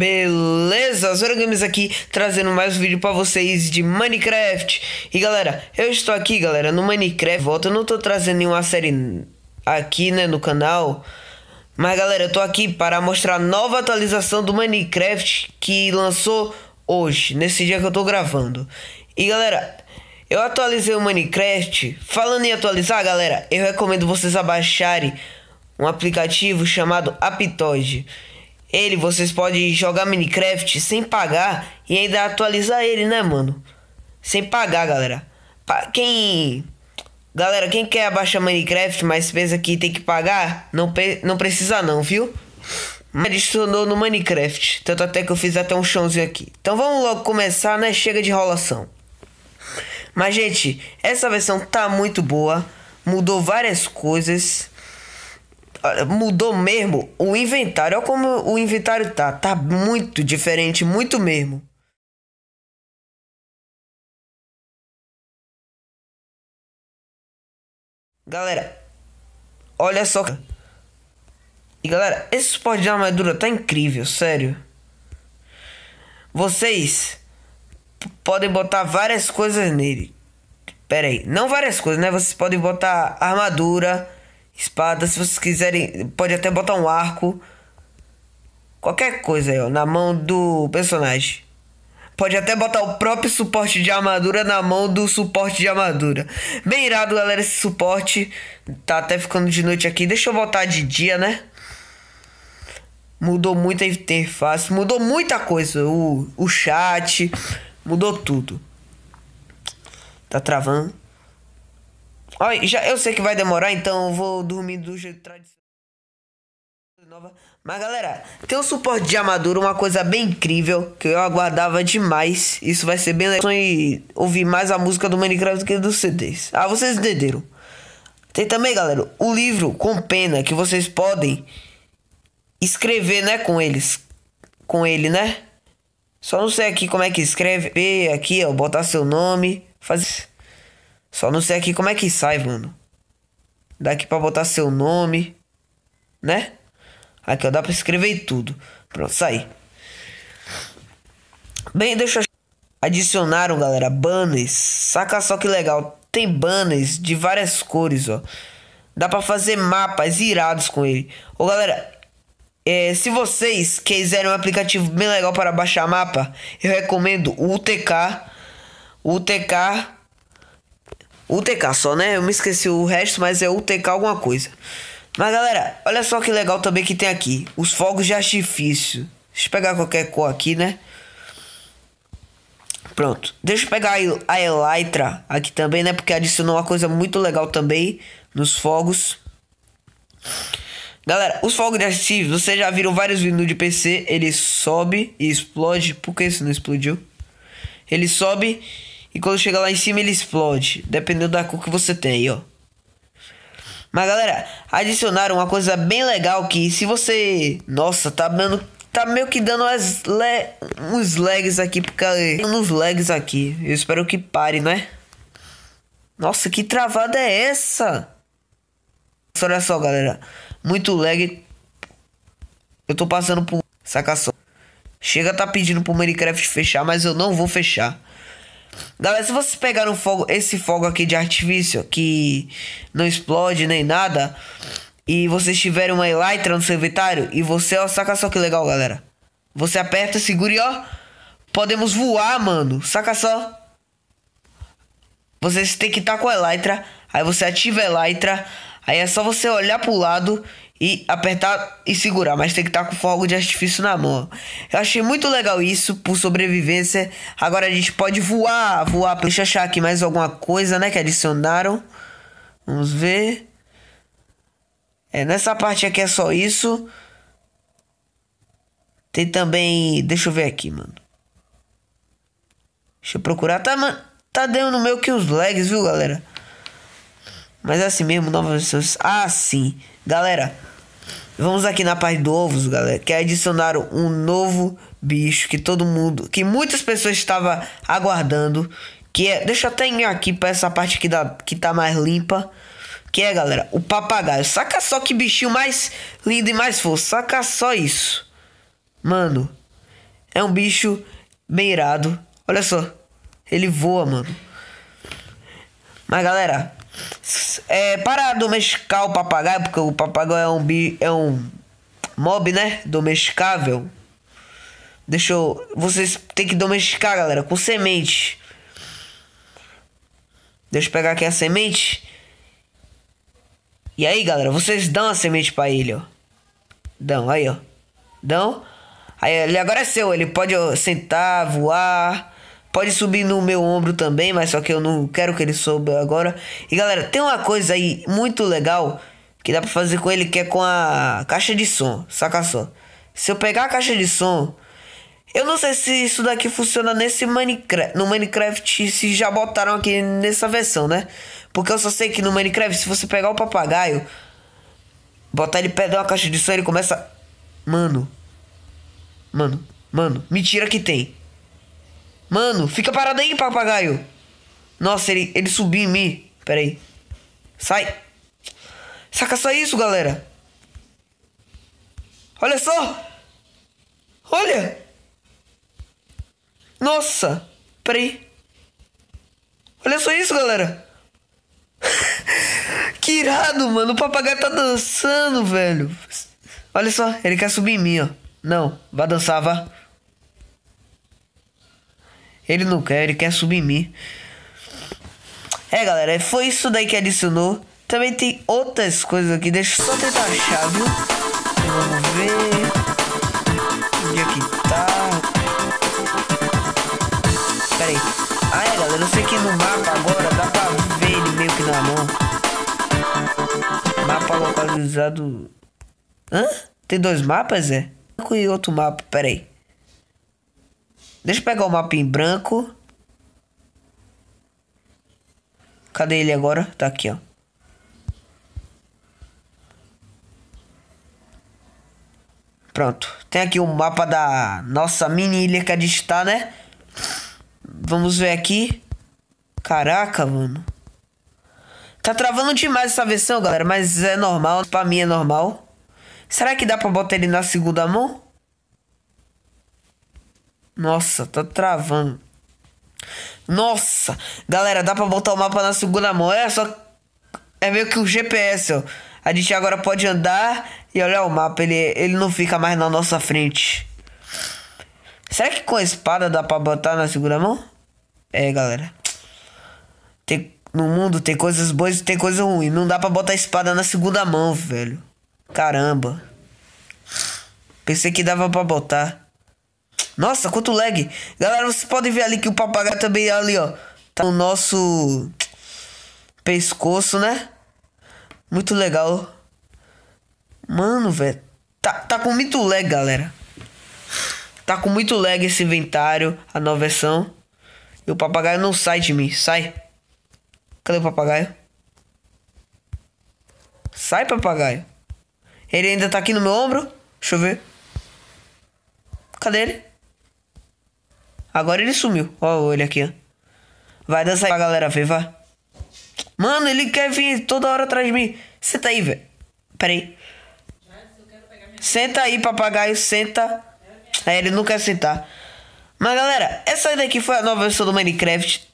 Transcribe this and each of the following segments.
Beleza, Games aqui trazendo mais um vídeo pra vocês de Minecraft E galera, eu estou aqui galera no Minecraft Volta, eu não tô trazendo nenhuma série aqui né no canal Mas galera, eu tô aqui para mostrar a nova atualização do Minecraft Que lançou hoje, nesse dia que eu tô gravando E galera, eu atualizei o Minecraft Falando em atualizar galera, eu recomendo vocês abaixarem um aplicativo chamado Aptoide ele, vocês podem jogar Minecraft sem pagar e ainda atualizar ele, né, mano? Sem pagar, galera. Pa quem. Galera, quem quer abaixar Minecraft, mas pensa que tem que pagar, não, pe não precisa não, viu? Mas adicionou no Minecraft. Tanto até que eu fiz até um chãozinho aqui. Então vamos logo começar, né? Chega de rolação. Mas, gente, essa versão tá muito boa. Mudou várias coisas mudou mesmo o inventário. Olha como o inventário tá. Tá muito diferente, muito mesmo. Galera, olha só. E galera, esse suporte de armadura tá incrível, sério. Vocês podem botar várias coisas nele. Pera aí, não várias coisas, né? Vocês podem botar armadura, espada. Se vocês quiserem, pode até botar um arco. Qualquer coisa aí, ó, na mão do personagem. Pode até botar o próprio suporte de armadura na mão do suporte de armadura. Bem irado, galera, esse suporte. Tá até ficando de noite aqui. Deixa eu voltar de dia, né? Mudou muito a interface. Mudou muita coisa. O, o chat. Mudou tudo. Tá travando. Olha, já, eu sei que vai demorar, então eu vou dormir do jeito tradicional. Mas galera, tem o suporte de armadura, uma coisa bem incrível que eu aguardava demais. Isso vai ser bem legal e ouvir mais a música do Minecraft que dos CDs. Ah, vocês entenderam. Tem também, galera, o livro com pena que vocês podem escrever, né, com eles, com ele, né? Só não sei aqui como é que escreve, aqui, ó, botar seu nome, fazer só não sei aqui como é que sai, mano. Daqui pra botar seu nome. Né? Aqui, ó. Dá pra escrever tudo. Pronto, sai. Bem, deixa eu... Adicionaram, galera, banners. Saca só que legal. Tem banners de várias cores, ó. Dá pra fazer mapas irados com ele. Ô, galera... É, se vocês quiserem um aplicativo bem legal para baixar mapa, eu recomendo o UTK. O UTK UTK só, né? Eu me esqueci o resto, mas é UTK alguma coisa. Mas galera, olha só que legal também que tem aqui. Os fogos de artifício. Deixa eu pegar qualquer cor aqui, né? Pronto. Deixa eu pegar a Elytra aqui também, né? Porque adicionou uma coisa muito legal também nos fogos. Galera, os fogos de artifício, vocês já viram vários vídeos de PC. Ele sobe e explode. Por que isso não explodiu? Ele sobe e quando chega lá em cima, ele explode. Dependendo da cor que você tem, ó. Mas galera, adicionaram uma coisa bem legal que se você. Nossa, tá dando. Tá meio que dando as le... uns lags aqui, porque. Uns lags aqui. Eu espero que pare, né? Nossa, que travada é essa? Olha só, galera. Muito lag. Eu tô passando por. Sacação. Chega tá pedindo pro Minecraft fechar, mas eu não vou fechar. Galera, se vocês pegaram fogo, esse fogo aqui de artifício, que não explode nem nada, e vocês tiverem uma Elytra no seu inventário, e você, ó, saca só que legal, galera. Você aperta, segura e ó, podemos voar, mano. Saca só. Vocês tem que estar tá com a Elytra, aí você ativa a Elytra, aí é só você olhar pro lado e apertar e segurar, mas tem que estar tá com fogo de artifício na mão. Eu achei muito legal isso por sobrevivência. Agora a gente pode voar, voar. Deixa eu achar aqui mais alguma coisa, né, que adicionaram. Vamos ver. É, nessa parte aqui é só isso. Tem também, deixa eu ver aqui, mano. Deixa eu procurar. Tá, mano, tá dando meio que uns lags, viu, galera? Mas é assim mesmo, novas versões. Ah, sim. Galera, Vamos aqui na parte do ovos, galera. Que adicionaram um novo bicho que todo mundo, que muitas pessoas estavam aguardando. Que é, deixa eu até ir aqui para essa parte aqui da, que tá mais limpa. Que é, galera, o papagaio. Saca só que bichinho mais lindo e mais fofo. Saca só isso. Mano, é um bicho bem irado. Olha só. Ele voa, mano. Mas, galera, é, para domesticar o papagaio, porque o papagaio é um, bi, é um mob, né? Domesticável. Deixa eu. Vocês tem que domesticar, galera, com semente. Deixa eu pegar aqui a semente. E aí, galera, vocês dão a semente para ele, ó. Dão, aí, ó. Dão. Aí ele agora é seu, ele pode ó, sentar, voar. Pode subir no meu ombro também, mas só que eu não quero que ele suba agora. E galera, tem uma coisa aí muito legal que dá pra fazer com ele, que é com a caixa de som. Saca só. Se eu pegar a caixa de som, eu não sei se isso daqui funciona nesse Minecraft, no Minecraft, se já botaram aqui nessa versão, né? Porque eu só sei que no Minecraft, se você pegar o papagaio, botar ele perto de uma caixa de som, ele começa... Mano, mano, mano, mentira que tem. Mano, fica parado aí, papagaio. Nossa, ele, ele subiu em mim. Pera aí. Sai. Saca só isso, galera. Olha só. Olha. Nossa. Pera aí. Olha só isso, galera. que irado, mano. O papagaio tá dançando, velho. Olha só. Ele quer subir em mim, ó. Não. Vai dançar, vá. Ele não quer, ele quer subir em mim. É, galera, foi isso daí que adicionou. Também tem outras coisas aqui. Deixa eu só tentar a chave. Vamos ver. Onde é que tá? Pera aí. Ah, é, galera, eu sei que no mapa agora dá pra ver ele meio que na mão. Mapa localizado... Hã? Tem dois mapas, é? Com outro mapa, pera aí. Deixa eu pegar o mapa em branco. Cadê ele agora? Tá aqui, ó. Pronto. Tem aqui o um mapa da nossa mini ilha que a gente tá, né? Vamos ver aqui. Caraca, mano. Tá travando demais essa versão, galera. Mas é normal. Pra mim é normal. Será que dá pra botar ele na segunda mão? Nossa, tá travando. Nossa, galera, dá pra botar o mapa na segunda mão. É só. É meio que o GPS, ó. A gente agora pode andar e olhar o mapa. Ele, ele não fica mais na nossa frente. Será que com a espada dá pra botar na segunda mão? É, galera. Tem, no mundo tem coisas boas e tem coisas ruins. Não dá pra botar a espada na segunda mão, velho. Caramba. Pensei que dava pra botar. Nossa, quanto lag. Galera, vocês podem ver ali que o papagaio também é ali, ó. Tá no nosso pescoço, né? Muito legal. Mano, velho. Tá, tá com muito lag, galera. Tá com muito lag esse inventário, a nova versão. E o papagaio não sai de mim. Sai. Cadê o papagaio? Sai, papagaio. Ele ainda tá aqui no meu ombro? Deixa eu ver. Cadê ele? Agora ele sumiu. olha aqui, ó. Vai dançar pra galera ver, vá. Mano, ele quer vir toda hora atrás de mim. Senta aí, velho. Pera aí. Senta aí, papagaio, senta. aí é, ele não quer sentar. Mas galera, essa daqui foi a nova versão do Minecraft.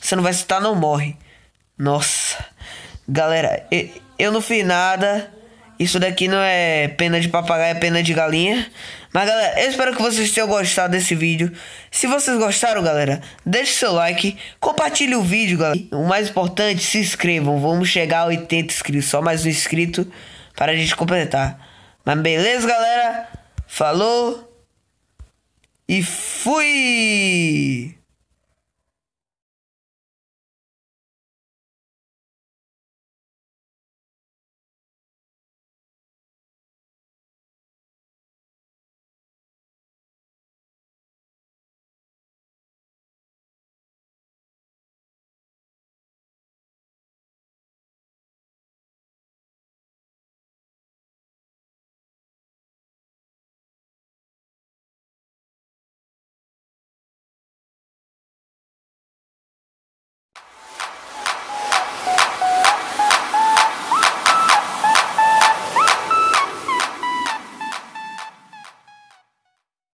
Você não vai sentar, não morre. Nossa. Galera, eu não fiz nada. Isso daqui não é pena de papagaio, é pena de galinha. Mas galera, eu espero que vocês tenham gostado desse vídeo. Se vocês gostaram, galera, deixe seu like, compartilhe o vídeo, galera. E, o mais importante, se inscrevam. Vamos chegar a 80 inscritos, só mais um inscrito para a gente completar. Mas beleza, galera? Falou e fui!